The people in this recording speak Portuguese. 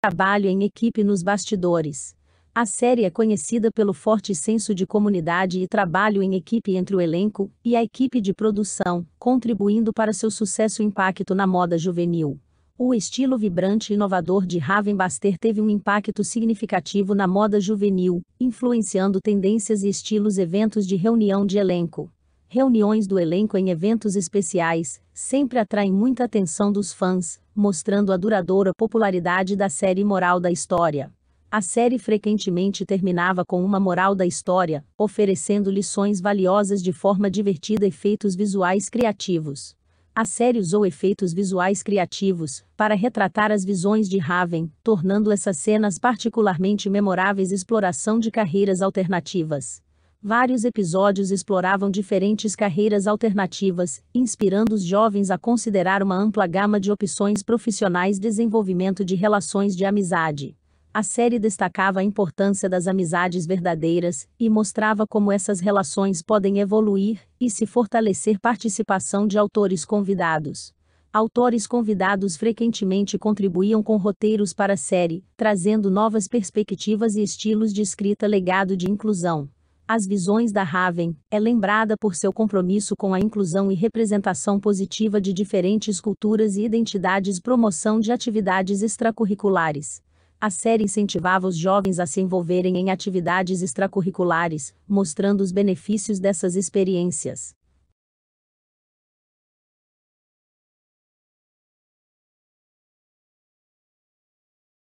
trabalho em equipe nos bastidores. A série é conhecida pelo forte senso de comunidade e trabalho em equipe entre o elenco e a equipe de produção, contribuindo para seu sucesso e impacto na moda juvenil. O estilo vibrante e inovador de Raven Baster teve um impacto significativo na moda juvenil, influenciando tendências e estilos eventos de reunião de elenco, reuniões do elenco em eventos especiais, sempre atraem muita atenção dos fãs, mostrando a duradoura popularidade da série Moral da História. A série frequentemente terminava com uma moral da história, oferecendo lições valiosas de forma divertida e efeitos visuais criativos. A série usou efeitos visuais criativos para retratar as visões de Raven, tornando essas cenas particularmente memoráveis exploração de carreiras alternativas vários episódios exploravam diferentes carreiras alternativas, inspirando os jovens a considerar uma ampla gama de opções profissionais desenvolvimento de relações de amizade. A série destacava a importância das amizades verdadeiras e mostrava como essas relações podem evoluir e se fortalecer participação de autores convidados. Autores convidados frequentemente contribuíam com roteiros para a série, trazendo novas perspectivas e estilos de escrita legado de inclusão. As visões da Raven é lembrada por seu compromisso com a inclusão e representação positiva de diferentes culturas e identidades, promoção de atividades extracurriculares. A série incentivava os jovens a se envolverem em atividades extracurriculares, mostrando os benefícios dessas experiências.